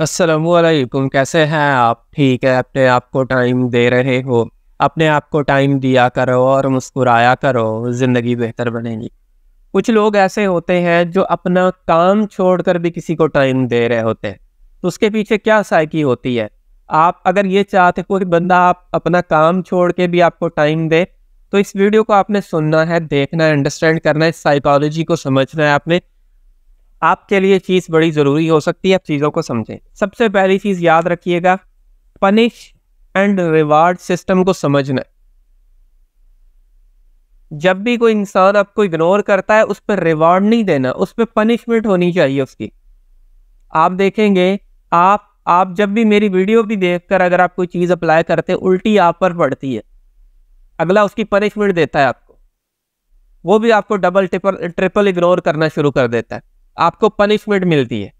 असलकुम कैसे हैं आप ठीक है अपने आप को टाइम दे रहे हो अपने आप को टाइम दिया करो और मुस्कुराया करो ज़िंदगी बेहतर बनेगी कुछ लोग ऐसे होते हैं जो अपना काम छोड़कर भी किसी को टाइम दे रहे होते हैं तो उसके पीछे क्या साइकी होती है आप अगर ये चाहते कोई बंदा आप अपना काम छोड़ के भी आपको टाइम दे तो इस वीडियो को आपने सुनना है देखना है अंडरस्टैंड करना है साइकोलॉजी को समझना है आपने आपके लिए चीज़ बड़ी ज़रूरी हो सकती है आप चीज़ों को समझें सबसे पहली चीज़ याद रखिएगा पनिश एंड रिवार्ड सिस्टम को समझना जब भी कोई इंसान आपको इग्नोर करता है उस पर रिवार्ड नहीं देना उस पर पनिशमेंट होनी चाहिए उसकी आप देखेंगे आप आप जब भी मेरी वीडियो भी देखकर अगर आप कोई चीज़ अप्लाई करते हैं उल्टी आप पर पड़ती है अगला उसकी पनिशमेंट देता है आपको वो भी आपको डबल ट्रिपल ट्रिपल इग्नोर करना शुरू कर देता है आपको पनिशमेंट मिलती है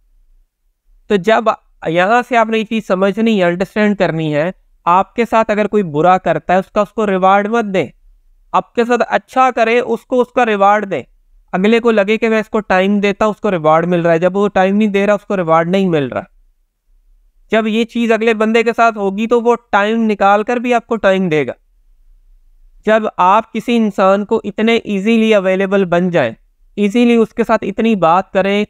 तो जब यहाँ से आपने ये चीज़ समझनी है अंडरस्टैंड करनी है आपके साथ अगर कोई बुरा करता है उसका उसको रिवार्ड मत दें आपके साथ अच्छा करे उसको उसका रिवार्ड दें अगले को लगे कि मैं इसको टाइम देता उसको रिवार्ड मिल रहा है जब वो टाइम नहीं दे रहा उसको रिवार्ड नहीं मिल रहा जब ये चीज़ अगले बंदे के साथ होगी तो वो टाइम निकाल कर भी आपको टाइम देगा जब आप किसी इंसान को इतने इजीली अवेलेबल बन जाएं इजीली उसके साथ इतनी बात करें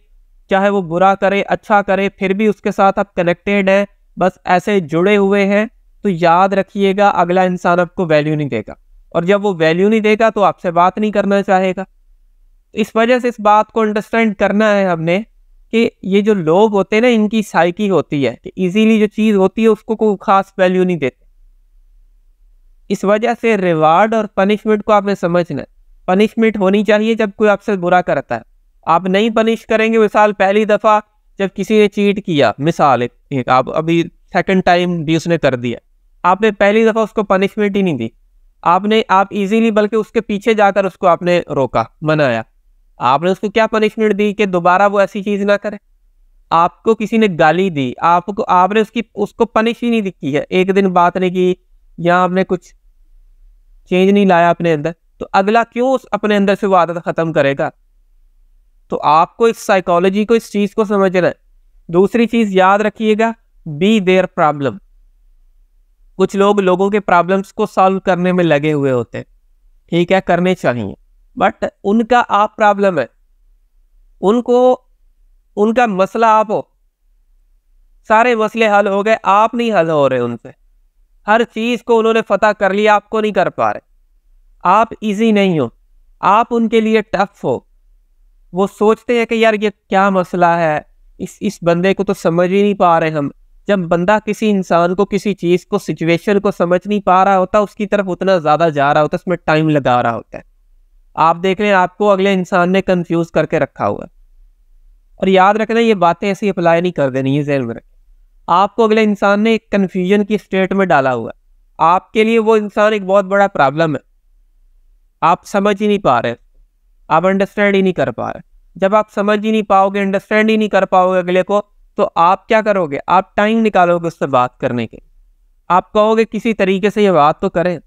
चाहे वो बुरा करे अच्छा करे फिर भी उसके साथ आप कनेक्टेड हैं बस ऐसे जुड़े हुए हैं तो याद रखिएगा अगला इंसान आपको वैल्यू नहीं देगा और जब वो वैल्यू नहीं देगा तो आपसे बात नहीं करना चाहेगा इस वजह से इस बात को अंडरस्टैंड करना है हमने कि ये जो लोग होते हैं ना इनकी साइकी होती है कि इजीली जो चीज़ होती है उसको कोई खास वैल्यू नहीं देते इस वजह से रिवार्ड और पनिशमेंट को आपने समझना है पनिशमेंट होनी चाहिए जब कोई आपसे बुरा करता है आप नहीं पनिश करेंगे मिसाल पहली दफ़ा जब किसी ने चीट किया मिसाल एक, एक आप अभी सेकंड टाइम भी उसने कर दिया आपने पहली दफ़ा उसको पनिशमेंट ही नहीं दी आपने आप इजीली बल्कि उसके पीछे जाकर उसको आपने रोका मनाया आपने उसको क्या पनिशमेंट दी कि दोबारा वो ऐसी चीज़ ना करे आपको किसी ने गाली दी आपको आपने उसकी उसको पनिश ही नहीं की है एक दिन बात नहीं की या आपने कुछ चेंज नहीं लाया अपने अंदर तो अगला क्यों उस अपने अंदर से वो तो आदत ख़त्म करेगा तो आपको इस साइकोलॉजी को इस चीज़ को समझना है दूसरी चीज़ याद रखिएगा बी देयर प्रॉब्लम कुछ लोग लोगों के प्रॉब्लम्स को सॉल्व करने में लगे हुए होते हैं ठीक है करने चाहिए बट उनका आप प्रॉब्लम है उनको उनका मसला आप हो सारे मसले हल हो गए आप नहीं हल हो रहे उनसे हर चीज़ को उन्होंने फतह कर लिया आपको नहीं कर पा रहे आप इजी नहीं हो आप उनके लिए टफ हो वो सोचते हैं कि यार ये क्या मसला है इस इस बंदे को तो समझ ही नहीं पा रहे हम जब बंदा किसी इंसान को किसी चीज़ को सिचुएशन को समझ नहीं पा रहा होता उसकी तरफ उतना ज़्यादा जा रहा होता है उसमें टाइम लगा रहा होता है आप देख रहे हैं आपको अगले इंसान ने कंफ्यूज करके रखा हुआ और याद रखना ये बातें ऐसी अप्लाई नहीं कर देनी ये जहन में आपको अगले इंसान ने एक कन्फ्यूजन की स्टेट में डाला हुआ आपके लिए वो इंसान एक बहुत बड़ा प्रॉब्लम है आप समझ ही नहीं पा रहे आप अंडरस्टैंड ही नहीं कर पा रहे जब आप समझ ही नहीं पाओगे अंडरस्टैंड ही नहीं कर पाओगे अगले को तो आप क्या करोगे आप टाइम निकालोगे उससे बात करने के आप कहोगे किसी तरीके से ये बात तो करें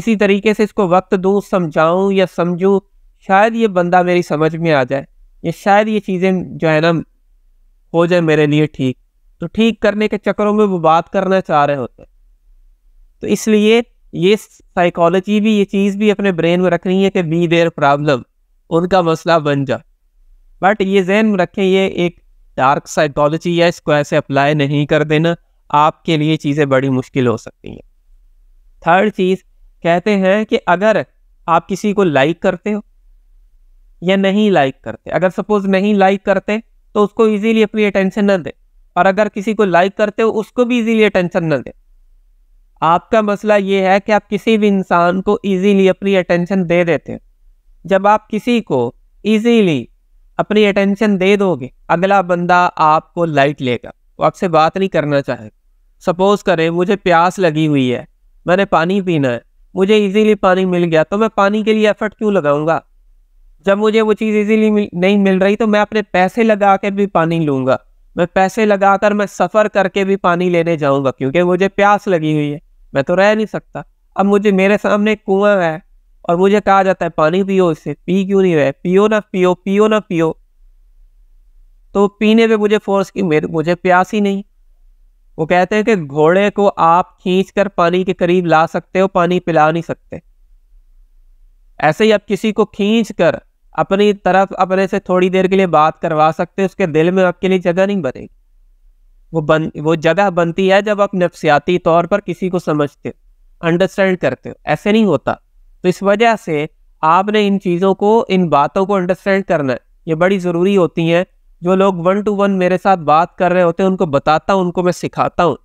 इसी तरीके से इसको वक्त दूँ समझाऊँ या समझूँ शायद ये बंदा मेरी समझ में आ जाए या शायद ये चीज़ें जो है ना हो जाए मेरे लिए ठीक तो ठीक करने के चक्करों में वो बात करना चाह रहे होते तो इसलिए ये साइकोलॉजी भी ये चीज़ भी अपने ब्रेन में रखनी है कि बी देयर प्रॉब्लम उनका मसला बन जा बट ये जहन में रखें ये एक डार्क साइकोलॉजी है इसको ऐसे अप्लाई नहीं कर देना आपके लिए चीज़ें बड़ी मुश्किल हो सकती हैं थर्ड चीज़ कहते हैं कि अगर आप किसी को लाइक करते हो या नहीं लाइक करते अगर सपोज नहीं लाइक करते तो उसको इजीली अपनी अटेंशन न दें और अगर किसी को लाइक करते हो उसको भी इजीली अटेंशन न दें आपका मसला ये है कि आप किसी भी इंसान को इजीली अपनी अटेंशन दे देते हैं जब आप किसी को इजीली अपनी अटेंशन दे दोगे अगला बंदा आपको लाइट लेगा वो आपसे बात नहीं करना चाहेगा सपोज़ करें मुझे प्यास लगी हुई है मैंने पानी पीना है मुझे इजीली पानी मिल गया तो मैं पानी के लिए एफर्ट क्यों लगाऊंगा जब मुझे वो चीज़ इजीली नहीं मिल रही तो मैं अपने पैसे लगा के भी पानी लूँगा मैं पैसे लगा कर मैं सफ़र करके भी पानी लेने जाऊँगा क्योंकि मुझे प्यास लगी हुई है मैं तो रह नहीं सकता अब मुझे मेरे सामने कुआं है और मुझे कहा जाता है पानी पियो इससे पी क्यों नहीं रहे पियो ना पियो पियो ना पियो तो पीने पे मुझे फोर्स की मेरे मुझे प्यास ही नहीं वो कहते हैं कि घोड़े को आप खींच कर पानी के करीब ला सकते हो पानी पिला नहीं सकते ऐसे ही आप किसी को खींच कर अपनी तरफ अपने से थोड़ी देर के लिए बात करवा सकते हो उसके दिल में आपके लिए जगह नहीं बनेगी वो बन वो जगह बनती है जब आप नफ्सियाती तौर पर किसी को समझते हो अंडरस्टैंड करते हो ऐसे नहीं होता तो इस वजह से आपने इन चीज़ों को इन बातों को अंडरस्टैंड करना है ये बड़ी ज़रूरी होती हैं जो लोग वन टू वन मेरे साथ बात कर रहे होते हैं उनको बताता हूँ उनको मैं सिखाता हूँ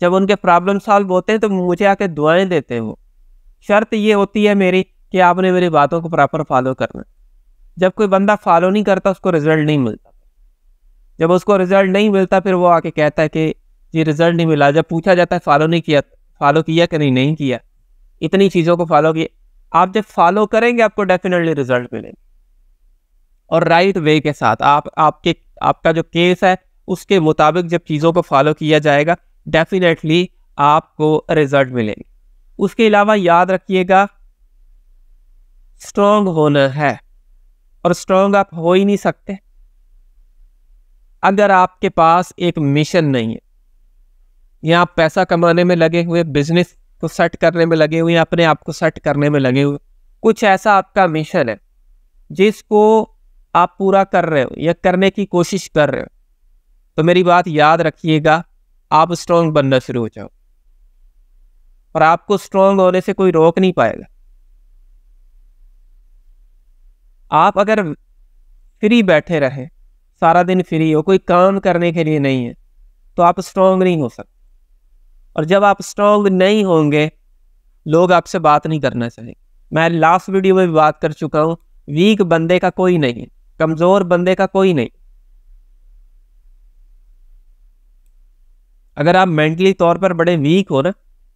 जब उनके प्रॉब्लम सॉल्व होते हैं तो मुझे आके दुआएं देते हैं वो शर्त ये होती है मेरी कि आपने मेरी बातों को प्रॉपर फॉलो करना जब कोई बंदा फॉलो नहीं करता उसको रिजल्ट नहीं मिलता जब उसको रिजल्ट नहीं मिलता फिर वो आके कहता है कि ये रिजल्ट नहीं मिला जब पूछा जाता है फॉलो नहीं किया फॉलो किया कि नहीं नहीं किया इतनी चीज़ों को फॉलो किया आप जब फॉलो करेंगे आपको डेफिनेटली रिजल्ट मिलेंगे और राइट वे के साथ आप आपके आपका जो केस है उसके मुताबिक जब चीज़ों को फॉलो किया जाएगा डेफिनेटली आपको रिजल्ट मिलेंगे उसके अलावा याद रखिएगा स्ट्रॉन्ग होना है और स्ट्रॉन्ग आप हो ही नहीं सकते अगर आपके पास एक मिशन नहीं है या आप पैसा कमाने में लगे हुए बिजनेस को सेट करने में लगे हुए या अपने आप को सेट करने में लगे हुए कुछ ऐसा आपका मिशन है जिसको आप पूरा कर रहे हो या करने की कोशिश कर रहे हो तो मेरी बात याद रखिएगा आप स्ट्रांग बनना शुरू हो जाओ और आपको स्ट्रांग होने से कोई रोक नहीं पाएगा आप अगर फ्री बैठे रहें सारा दिन फ्री हो कोई काम करने के लिए नहीं है तो आप स्ट्रांग नहीं हो सकते और जब आप स्ट्रांग नहीं होंगे लोग आपसे बात नहीं करना चाहेंगे मैं लास्ट वीडियो में भी बात कर चुका हूँ वीक बंदे का कोई नहीं है कमज़ोर बंदे का कोई नहीं अगर आप मेंटली तौर पर बड़े वीक हो ना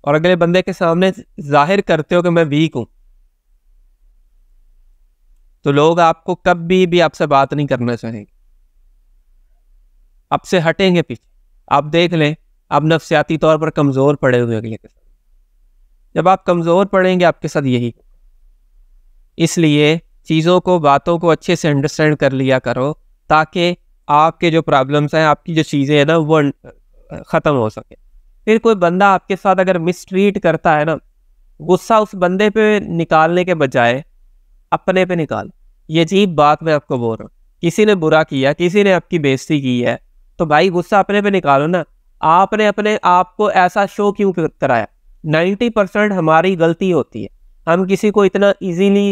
और अगले बंदे के सामने जाहिर करते हो कि मैं वीक हूँ तो लोग आपको कभी भी आपसे बात नहीं करना चाहेंगे अब से हटेंगे पीछे आप देख लें आप नफसियाती तौर पर कमज़ोर पड़े हुए अगले के साथ जब आप कमज़ोर पड़ेंगे आपके साथ यही इसलिए चीज़ों को बातों को अच्छे से अंडरस्टैंड कर लिया करो ताकि आपके जो प्रॉब्लम्स हैं आपकी जो चीज़ें हैं ना वो अं, ख़त्म हो सके फिर कोई बंदा आपके साथ अगर मिसट्रीट करता है ना गुस्सा उस बंदे पे निकालने के बजाय अपने पे निकाल ये अजीब बात मैं आपको बोल रहा हूँ किसी ने बुरा किया किसी ने आपकी बेइज्जती की है तो भाई गुस्सा अपने पे निकालो ना आपने अपने आप को ऐसा शो क्यों कराया नाइन्टी परसेंट हमारी गलती होती है हम किसी को इतना इजीली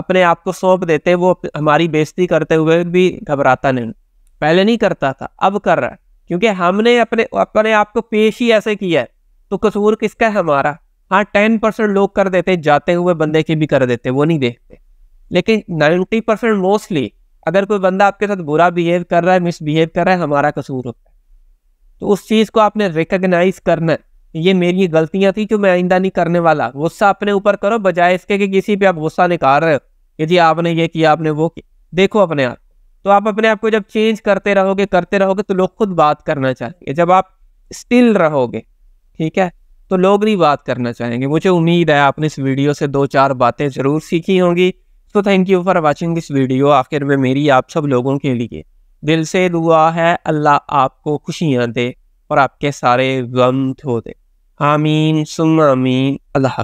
अपने आप को सौंप देते वो हमारी बेइज्जती करते हुए भी घबराता नहीं पहले नहीं करता था अब कर रहा है क्योंकि हमने अपने अपने आप को पेश ही ऐसे किया है तो कसूर किसका है हमारा हाँ टेन परसेंट लोग कर देते जाते हुए बंदे के भी कर देते वो नहीं देखते लेकिन नाइन्टी परसेंट मोस्टली अगर कोई बंदा आपके साथ बुरा बिहेव कर रहा है मिसबिहेव कर रहा है हमारा कसूर होता है तो उस चीज़ को आपने रिकग्नाइज करना ये मेरी गलतियां थी जो मैं आइंदा नहीं करने वाला गुस्सा अपने ऊपर करो बजाय इसके कि किसी पे आप गुस्सा निकाल रहे हो कि जी आपने ये किया आपने वो किया देखो अपने आप तो आप अपने आप को जब चेंज करते रहोगे करते रहोगे तो लोग खुद बात करना चाहेंगे जब आप स्टिल रहोगे ठीक है तो लोग नहीं बात करना चाहेंगे मुझे उम्मीद है आपने इस वीडियो से दो चार बातें ज़रूर सीखी होंगी तो thank you for watching this video आखिर में मेरी आप सब लोगों के लिए दिल से दुआ है अल्लाह आपको खुशियाँ दे और आपके सारे गम धो दे आमीन सुम आमीन अल्लाह